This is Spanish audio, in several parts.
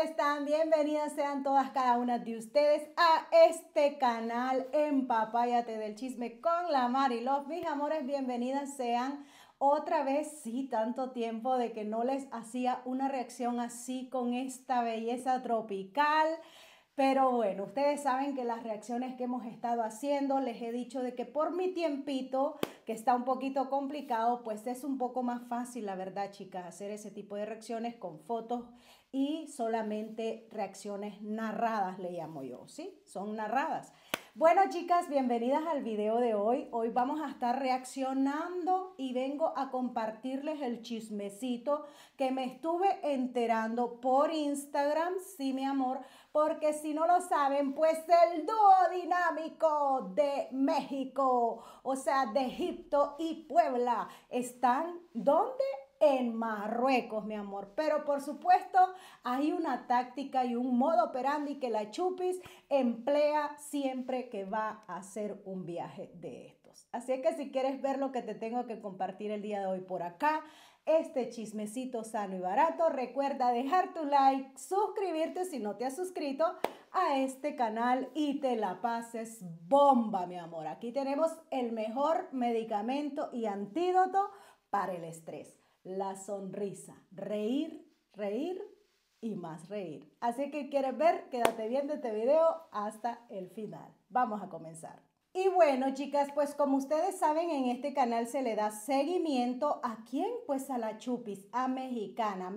están? Bienvenidas sean todas cada una de ustedes a este canal Empapáyate del Chisme con la los Mis amores, bienvenidas sean otra vez, sí, tanto tiempo de que no les hacía una reacción así con esta belleza tropical. Pero bueno, ustedes saben que las reacciones que hemos estado haciendo, les he dicho de que por mi tiempito, que está un poquito complicado, pues es un poco más fácil, la verdad, chicas, hacer ese tipo de reacciones con fotos y solamente reacciones narradas, le llamo yo, ¿sí? Son narradas. Bueno chicas, bienvenidas al video de hoy. Hoy vamos a estar reaccionando y vengo a compartirles el chismecito que me estuve enterando por Instagram, sí mi amor, porque si no lo saben, pues el dúo dinámico de México, o sea, de Egipto y Puebla, están ¿dónde? en Marruecos, mi amor. Pero por supuesto, hay una táctica y un modo operandi que la Chupis emplea siempre que va a hacer un viaje de estos. Así que si quieres ver lo que te tengo que compartir el día de hoy por acá, este chismecito sano y barato, recuerda dejar tu like, suscribirte si no te has suscrito a este canal y te la pases bomba, mi amor. Aquí tenemos el mejor medicamento y antídoto para el estrés la sonrisa. Reír, reír y más reír. Así que quieres ver, quédate viendo este video hasta el final. Vamos a comenzar. Y bueno, chicas, pues como ustedes saben, en este canal se le da seguimiento a quién? Pues a la chupis, a mexicana,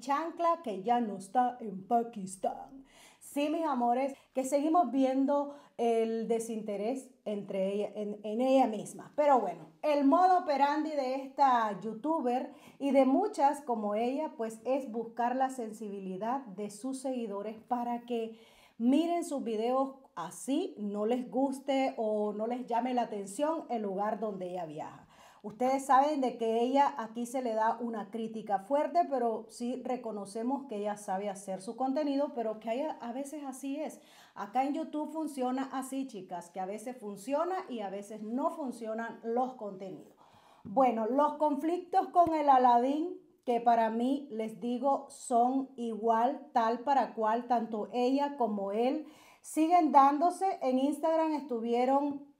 chancla que ya no está en Pakistán. Sí, mis amores, que seguimos viendo el desinterés entre ella, en, en, ella misma. Pero bueno, el modo operandi de esta youtuber y de muchas como ella, pues es buscar la sensibilidad de sus seguidores para que miren sus videos así, no les guste o no les llame la atención el lugar donde ella viaja. Ustedes saben de que ella aquí se le da una crítica fuerte, pero sí reconocemos que ella sabe hacer su contenido, pero que a veces así es. Acá en YouTube funciona así, chicas, que a veces funciona y a veces no funcionan los contenidos. Bueno, los conflictos con el Aladín, que para mí, les digo, son igual, tal para cual, tanto ella como él, siguen dándose. En Instagram estuvieron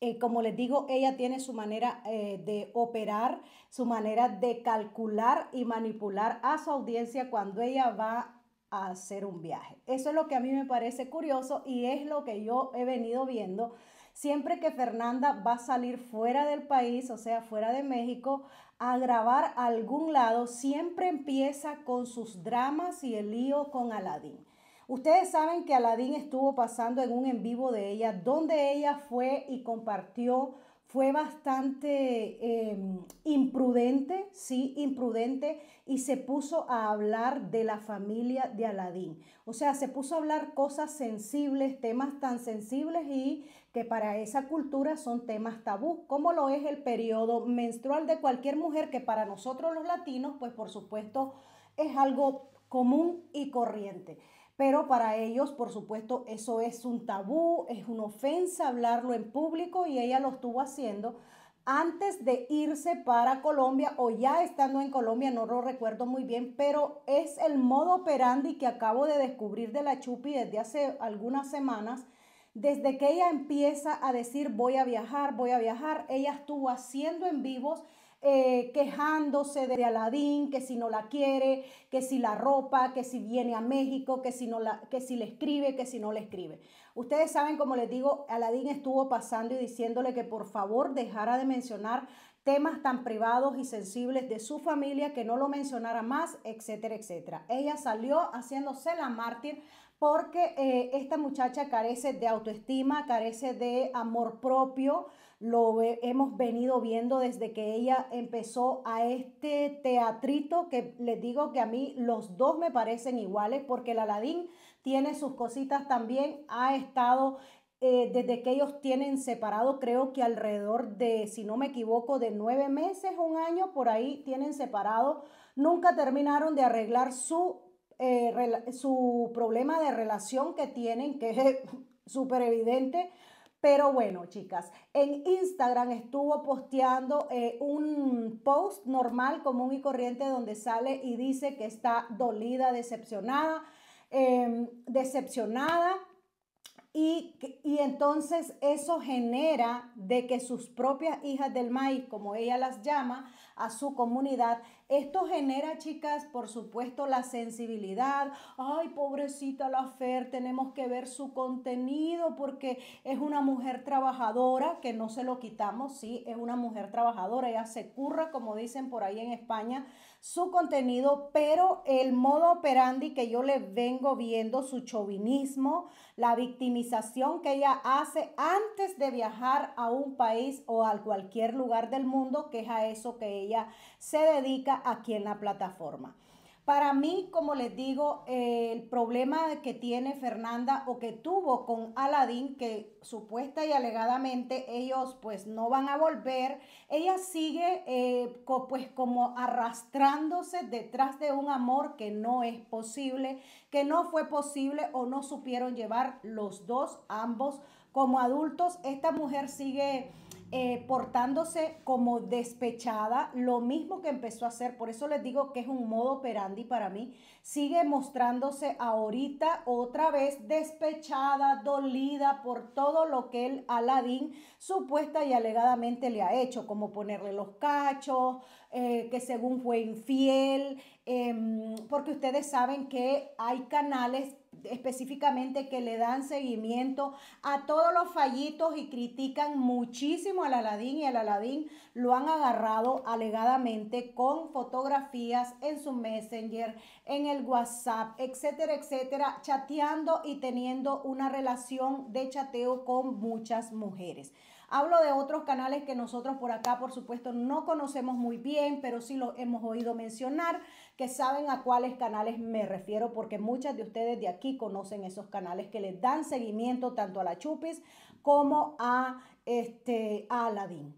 eh, como les digo, ella tiene su manera eh, de operar, su manera de calcular y manipular a su audiencia cuando ella va a hacer un viaje. Eso es lo que a mí me parece curioso y es lo que yo he venido viendo. Siempre que Fernanda va a salir fuera del país, o sea, fuera de México, a grabar algún lado, siempre empieza con sus dramas y el lío con Aladín. Ustedes saben que Aladín estuvo pasando en un en vivo de ella, donde ella fue y compartió, fue bastante em, imprudente, sí, imprudente, y se puso a hablar de la familia de Aladín. O sea, se puso a hablar cosas sensibles, temas tan sensibles y que para esa cultura son temas tabú, como lo es el periodo menstrual de cualquier mujer, que para nosotros los latinos, pues por supuesto, es algo común y corriente. Pero para ellos, por supuesto, eso es un tabú, es una ofensa hablarlo en público y ella lo estuvo haciendo antes de irse para Colombia o ya estando en Colombia, no lo recuerdo muy bien, pero es el modo operandi que acabo de descubrir de la Chupi desde hace algunas semanas. Desde que ella empieza a decir voy a viajar, voy a viajar, ella estuvo haciendo en vivos eh, quejándose de Aladín, que si no la quiere, que si la ropa, que si viene a México, que si, no la, que si le escribe, que si no le escribe. Ustedes saben, como les digo, Aladín estuvo pasando y diciéndole que por favor dejara de mencionar temas tan privados y sensibles de su familia, que no lo mencionara más, etcétera, etcétera. Ella salió haciéndose la mártir porque eh, esta muchacha carece de autoestima, carece de amor propio, lo hemos venido viendo desde que ella empezó a este teatrito que les digo que a mí los dos me parecen iguales porque el Aladín tiene sus cositas también, ha estado eh, desde que ellos tienen separado, creo que alrededor de, si no me equivoco, de nueve meses, un año, por ahí tienen separado, nunca terminaron de arreglar su, eh, su problema de relación que tienen, que es súper evidente pero bueno, chicas, en Instagram estuvo posteando eh, un post normal, común y corriente donde sale y dice que está dolida, decepcionada, em, decepcionada. Y, y, entonces eso genera de que sus propias hijas del maíz, como ella las llama, a su comunidad. Esto genera, chicas, por supuesto, la sensibilidad. Ay, pobrecita la Fer, tenemos que ver su contenido porque es una mujer trabajadora, que no se lo quitamos, sí, es una mujer trabajadora, ella se curra, como dicen por ahí en España, su contenido, pero el modo operandi que yo le vengo viendo, su chauvinismo, la victimización que ella hace antes de viajar a un país o a cualquier lugar del mundo, que es a eso que ella se dedica aquí en la plataforma. Para mí, como les digo, el problema que tiene Fernanda o que tuvo con Aladín que supuesta y alegadamente ellos pues no van a volver, ella sigue eh, pues como arrastrándose detrás de un amor que no es posible, que no fue posible o no supieron llevar los dos, ambos como adultos, esta mujer sigue eh, portándose como despechada, lo mismo que empezó a hacer, por eso les digo que es un modo operandi para mí, sigue mostrándose ahorita otra vez despechada, dolida por todo lo que el Aladín supuesta y alegadamente le ha hecho, como ponerle los cachos, eh, que según fue infiel, em, porque ustedes saben que hay canales específicamente que le dan seguimiento a todos los fallitos y critican muchísimo al Aladín y al Aladín lo han agarrado alegadamente con fotografías en su Messenger, en el WhatsApp, etcétera, etcétera, chateando y teniendo una relación de chateo con muchas mujeres. Hablo de otros canales que nosotros por acá, por supuesto, no conocemos muy bien, pero sí los hemos oído mencionar que saben a cuáles canales me refiero, porque muchas de ustedes de aquí conocen esos canales que les dan seguimiento tanto a la Chupis como a, este, a Aladdin.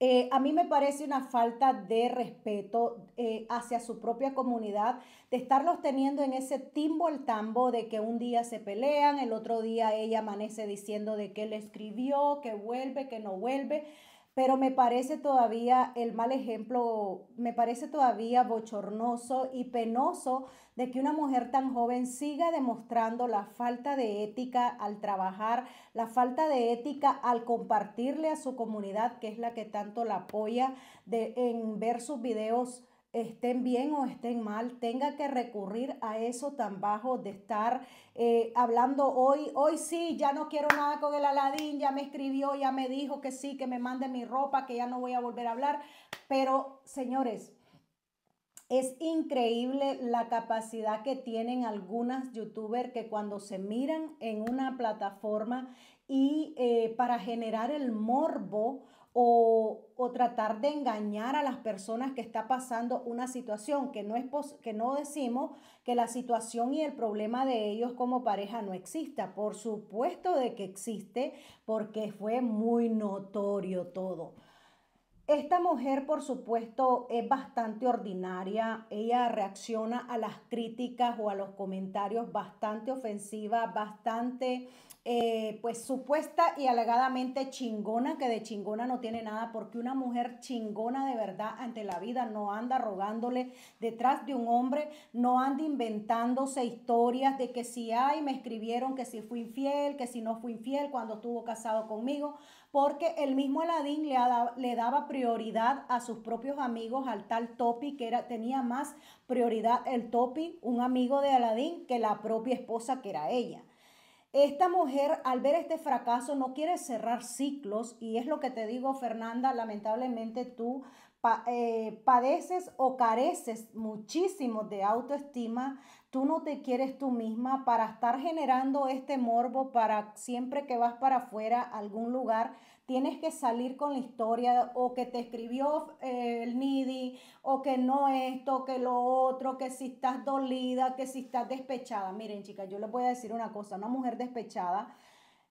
Eh, a mí me parece una falta de respeto eh, hacia su propia comunidad, de estarlos teniendo en ese timbo el tambo de que un día se pelean, el otro día ella amanece diciendo de que le escribió, que vuelve, que no vuelve pero me parece todavía el mal ejemplo, me parece todavía bochornoso y penoso de que una mujer tan joven siga demostrando la falta de ética al trabajar, la falta de ética al compartirle a su comunidad, que es la que tanto la apoya, de, en ver sus videos estén bien o estén mal, tenga que recurrir a eso tan bajo de estar eh, hablando hoy, hoy sí, ya no quiero nada con el Aladín, ya me escribió, ya me dijo que sí, que me mande mi ropa, que ya no voy a volver a hablar. Pero, señores, es increíble la capacidad que tienen algunas youtubers que cuando se miran en una plataforma y eh, para generar el morbo o, tratar de engañar a las personas que está pasando una situación, que no, es que no decimos que la situación y el problema de ellos como pareja no exista. Por supuesto de que existe porque fue muy notorio todo. Esta mujer, por supuesto, es bastante ordinaria. Ella reacciona a las críticas o a los comentarios bastante ofensiva, bastante, eh, pues, supuesta y alegadamente chingona, que de chingona no tiene nada, porque una mujer chingona de verdad ante la vida no anda rogándole detrás de un hombre, no anda inventándose historias de que si, hay me escribieron que si fui infiel, que si no fui infiel cuando estuvo casado conmigo porque el mismo Aladín le, daba prioridad a sus propios amigos al tal Topi, que era, tenía más prioridad el Topi, un amigo de Aladín, que la propia esposa que era ella. Esta mujer, al ver este fracaso, no quiere cerrar ciclos y es lo que te digo, Fernanda, lamentablemente tú eh, padeces o careces muchísimo de autoestima, tú no te quieres tú misma para estar generando este morbo para siempre que vas para afuera a algún lugar, tienes que salir con la historia o que te escribió eh, el NIDI o que no esto, que lo otro, que si estás dolida, que si estás despechada. Miren chicas, yo les voy a decir una cosa, una mujer despechada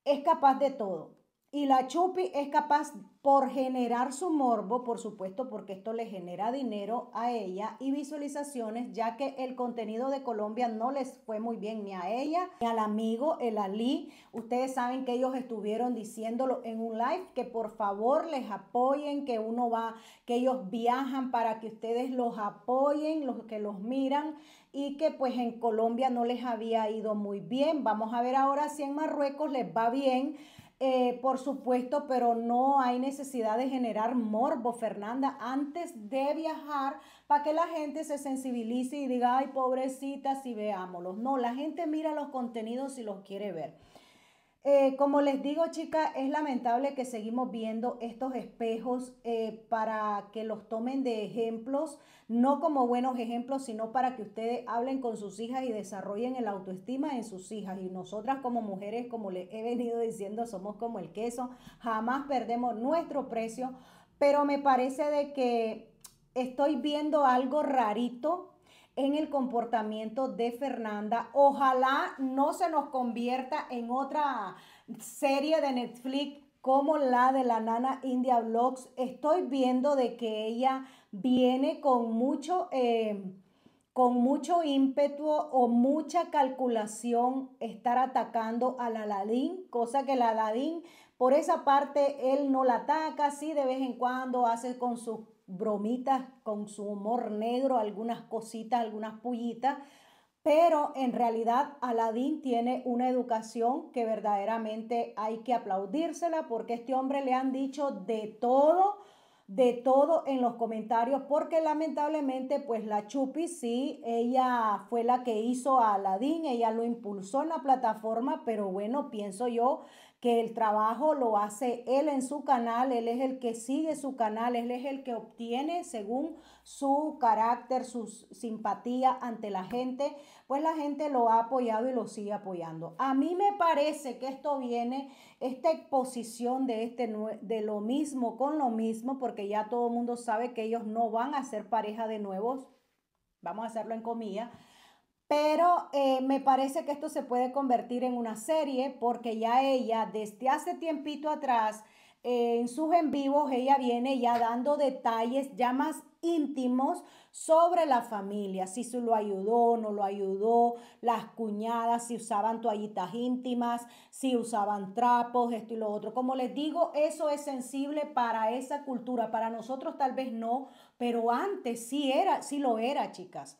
es capaz de todo y la Chupi es capaz por generar su morbo, por supuesto, porque esto le genera dinero a ella y visualizaciones, ya que el contenido de Colombia no les fue muy bien ni a ella, ni al amigo, el Ali. Ustedes saben que ellos estuvieron diciéndolo en un live, que por favor les apoyen, que uno va, que ellos viajan para que ustedes los apoyen, los que los miran y que pues en Colombia no les había ido muy bien. Vamos a ver ahora si en Marruecos les va bien. Eh, por supuesto, pero no hay necesidad de generar morbo, Fernanda, antes de viajar para que la gente se sensibilice y diga, ay, pobrecita, si veámoslos. No, la gente mira los contenidos y los quiere ver. Eh, como les digo, chicas, es lamentable que seguimos viendo estos espejos eh, para que los tomen de ejemplos, no como buenos ejemplos, sino para que ustedes hablen con sus hijas y desarrollen el autoestima en sus hijas. Y nosotras como mujeres, como les he venido diciendo, somos como el queso, jamás perdemos nuestro precio, pero me parece de que estoy viendo algo rarito en el comportamiento de Fernanda. Ojalá no se nos convierta en otra serie de Netflix como la de la nana India Vlogs. Estoy viendo de que ella viene con mucho... Eh, con mucho ímpetu o mucha calculación estar atacando al Aladín, cosa que la Aladín por esa parte él no la ataca, sí de vez en cuando hace con sus bromitas, con su humor negro, algunas cositas, algunas pullitas, pero en realidad Aladín tiene una educación que verdaderamente hay que aplaudírsela porque a este hombre le han dicho de todo de todo en los comentarios porque lamentablemente pues la Chupi sí, ella fue la que hizo a Aladdin, ella lo impulsó en la plataforma, pero bueno, pienso yo que el trabajo lo hace él en su canal, él es el que sigue su canal, él es el que obtiene según su carácter, su simpatía ante la gente, la gente lo ha apoyado y lo sigue apoyando. A mí me parece que esto viene, esta exposición de, este, de lo mismo con lo mismo, porque ya todo el mundo sabe que ellos no van a ser pareja de nuevos, vamos a hacerlo en comillas, pero eh, me parece que esto se puede convertir en una serie porque ya ella desde hace tiempito atrás, eh, en sus en vivos, ella viene ya dando detalles ya más íntimos sobre la familia, si se lo ayudó no lo ayudó, las cuñadas, si usaban toallitas íntimas, si usaban trapos, esto y lo otro. Como les digo, eso es sensible para esa cultura, para nosotros tal vez no, pero antes sí era, sí lo era, chicas.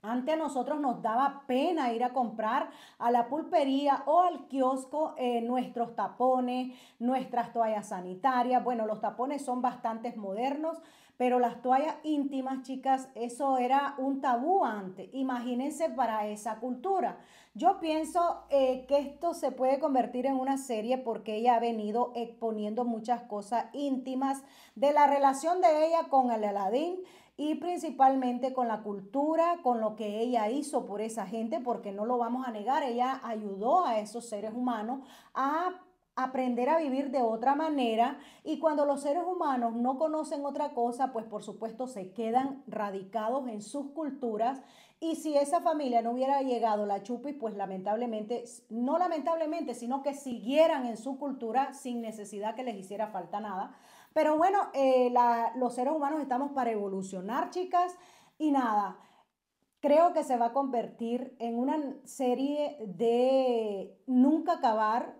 Antes a nosotros nos daba pena ir a comprar a la pulpería o al kiosco eh, nuestros tapones, nuestras toallas sanitarias. Bueno, los tapones son bastante modernos, pero las toallas íntimas, chicas, eso era un tabú antes. Imagínense para esa cultura. Yo pienso eh, que esto se puede convertir en una serie porque ella ha venido exponiendo muchas cosas íntimas de la relación de ella con el Aladín y principalmente con la cultura, con lo que ella hizo por esa gente, porque no lo vamos a negar, ella ayudó a esos seres humanos a aprender a vivir de otra manera y cuando los seres humanos no conocen otra cosa, pues por supuesto se quedan radicados en sus culturas y si esa familia no hubiera llegado la chupi, pues lamentablemente, no lamentablemente, sino que siguieran en su cultura sin necesidad que les hiciera falta nada. Pero bueno, eh, los seres humanos estamos para evolucionar, chicas, y nada. Creo que se va a convertir en una serie de nunca acabar,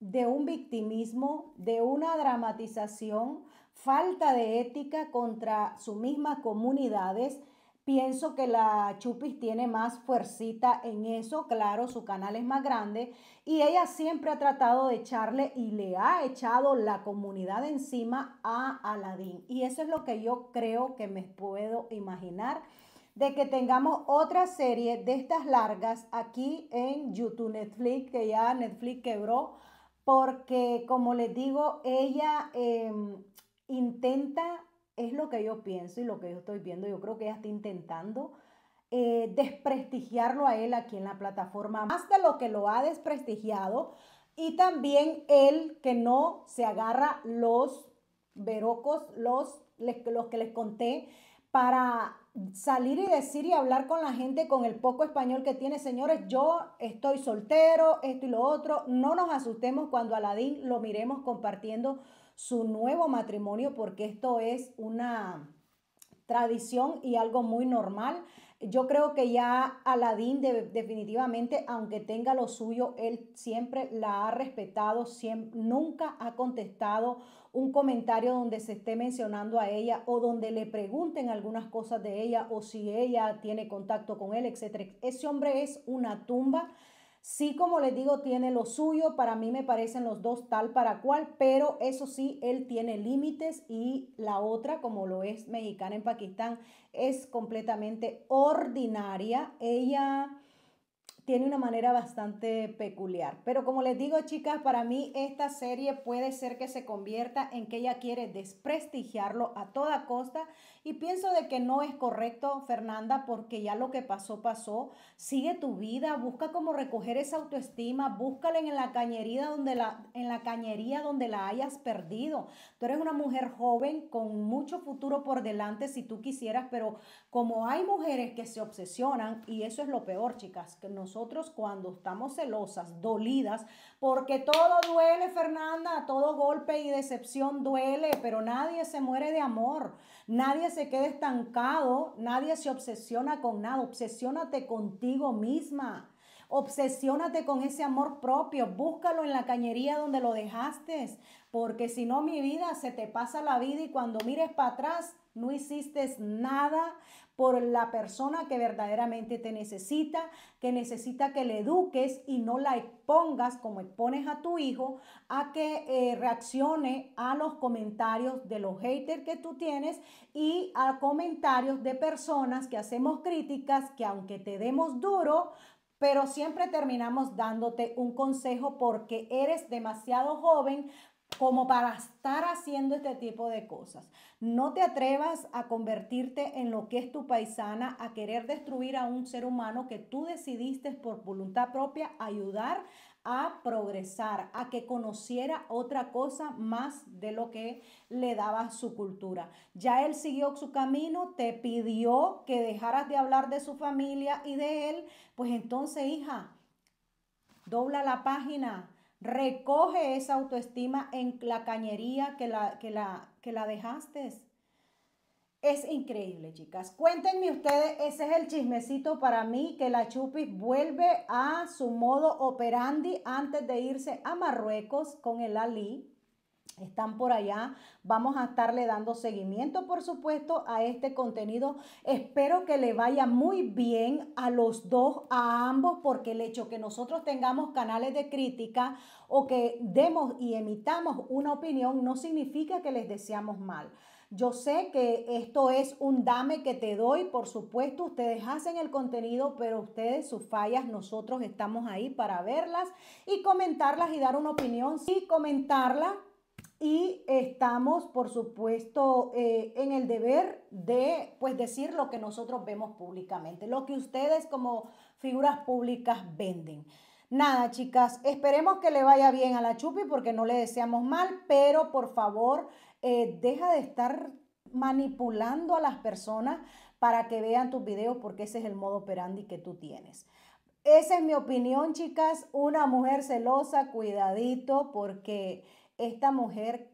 de un victimismo, de una dramatización, falta de ética contra sus mismas comunidades. Pienso que la Chupis tiene más fuercita en eso, claro, su canal es más grande y ella siempre ha tratado de echarle y le ha echado la comunidad encima a aladdin Y eso es lo que yo creo que me puedo imaginar de que tengamos otra serie de estas largas aquí en YouTube Netflix, que ya Netflix quebró porque como les digo, ella em, intenta, es lo que yo pienso y lo que yo estoy viendo, yo creo que ella está intentando eh, desprestigiarlo a él aquí en la plataforma, más de lo que lo ha desprestigiado, y también él que no se agarra los verocos, los, los que les conté, para salir y decir y hablar con la gente con el poco español que tiene, señores, yo estoy soltero, esto y lo otro, no nos asustemos cuando Aladín lo miremos compartiendo su nuevo matrimonio porque esto es una tradición y algo muy normal. Yo creo que ya Aladín definitivamente, aunque tenga lo suyo, él siempre la ha respetado, siempre, nunca ha contestado un comentario donde se esté mencionando a ella o donde le pregunten algunas cosas de ella o si ella tiene contacto con él, etc. Ese hombre es una tumba. Sí, como les digo, tiene lo suyo, para mí me parecen los dos tal para cual, pero eso sí, él tiene límites y la otra, como lo es mexicana en Pakistán, es completamente ordinaria. Ella tiene una manera bastante peculiar. Pero como les digo, chicas, para mí esta serie puede ser que se convierta en que ella quiere desprestigiarlo a toda costa y pienso de que no es correcto, Fernanda, porque ya lo que pasó pasó. Sigue tu vida, busca cómo recoger esa autoestima, búscala en la cañería donde la en la cañería donde la hayas perdido. Tú eres una mujer joven con mucho futuro por delante si tú quisieras, pero como hay mujeres que se obsesionan y eso es lo peor, chicas, que no nosotros cuando estamos celosas, dolidas, porque todo duele, Fernanda, todo golpe y decepción duele, pero nadie se muere de amor, nadie se queda estancado, nadie se obsesiona con nada, obsesiónate contigo misma. Obsesiónate con ese amor propio, búscalo en la cañería donde lo dejaste, porque si no, mi vida, se te pasa la vida y cuando mires para atrás, no hiciste nada por la persona que verdaderamente te necesita, que necesita que le eduques y no la expongas como expones a tu hijo a que eh, reaccione a los comentarios de los haters que tú tienes y a comentarios de personas que hacemos críticas que aunque te demos duro, pero siempre terminamos dándote un consejo porque eres demasiado joven como para estar haciendo este tipo de cosas. No te atrevas a convertirte en lo que es tu paisana, a querer destruir a un ser humano que tú decidiste por voluntad propia ayudar a progresar, a que conociera otra cosa más de lo que le daba su cultura. Ya él siguió su camino, te pidió que dejaras de hablar de su familia y de él, pues entonces hija, dobla la página Recoge esa autoestima en la cañería que la, que la, que la dejaste. Es increíble, chicas. Cuéntenme ustedes, ese es el chismecito para mí, que la chupi vuelve a su modo operandi antes de irse a Marruecos con el Ali están por allá. Vamos a estarle dando seguimiento, por supuesto, a este contenido. Espero que le vaya muy bien a los dos, a ambos, porque el hecho que nosotros tengamos canales de crítica o que demos y emitamos una opinión no significa que les deseamos mal. Yo sé que esto es un dame que te doy, por supuesto, ustedes hacen el contenido, pero ustedes sus fallas, nosotros estamos ahí para verlas y comentarlas y dar una opinión. Sí, comentarla, y estamos, por supuesto, eh, en el deber de pues, decir lo que nosotros vemos públicamente, lo que ustedes como figuras públicas venden. Nada, chicas, esperemos que le vaya bien a la Chupi porque no le deseamos mal, pero por favor, eh, deja de estar manipulando a las personas para que vean tus videos porque ese es el modo operandi que tú tienes. Esa es mi opinión, chicas. Una mujer celosa, cuidadito, porque esta mujer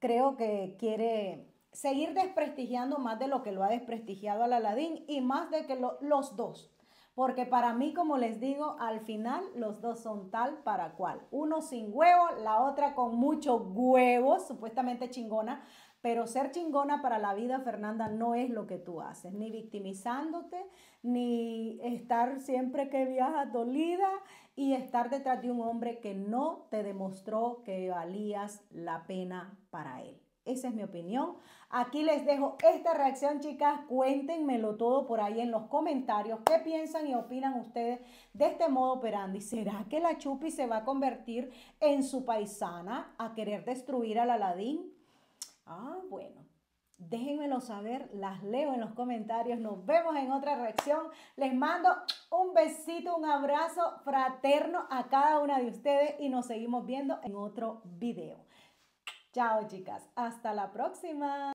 creo que quiere seguir desprestigiando más de lo que lo ha desprestigiado al Aladín y más de que los dos. Porque para mí, como les digo, al final los dos son tal para cual. Uno sin huevo, la otra con muchos huevos, supuestamente chingona, pero ser chingona para la vida, Fernanda, no es lo que tú haces, ni victimizándote, ni estar siempre que viajas dolida y estar detrás de un hombre que no te demostró que valías la pena para él. Esa es mi opinión. Aquí les dejo esta reacción, chicas. Cuéntenmelo todo por ahí en los comentarios. ¿Qué piensan y opinan ustedes de este modo operandi? ¿Será que la Chupi se va a convertir en su paisana a querer destruir al Aladín? Ah, bueno. Déjenmelo saber, las leo en los comentarios. Nos vemos en otra reacción. Les mando un besito, un abrazo fraterno a cada una de ustedes y nos seguimos viendo en otro video. Chao chicas, hasta la próxima.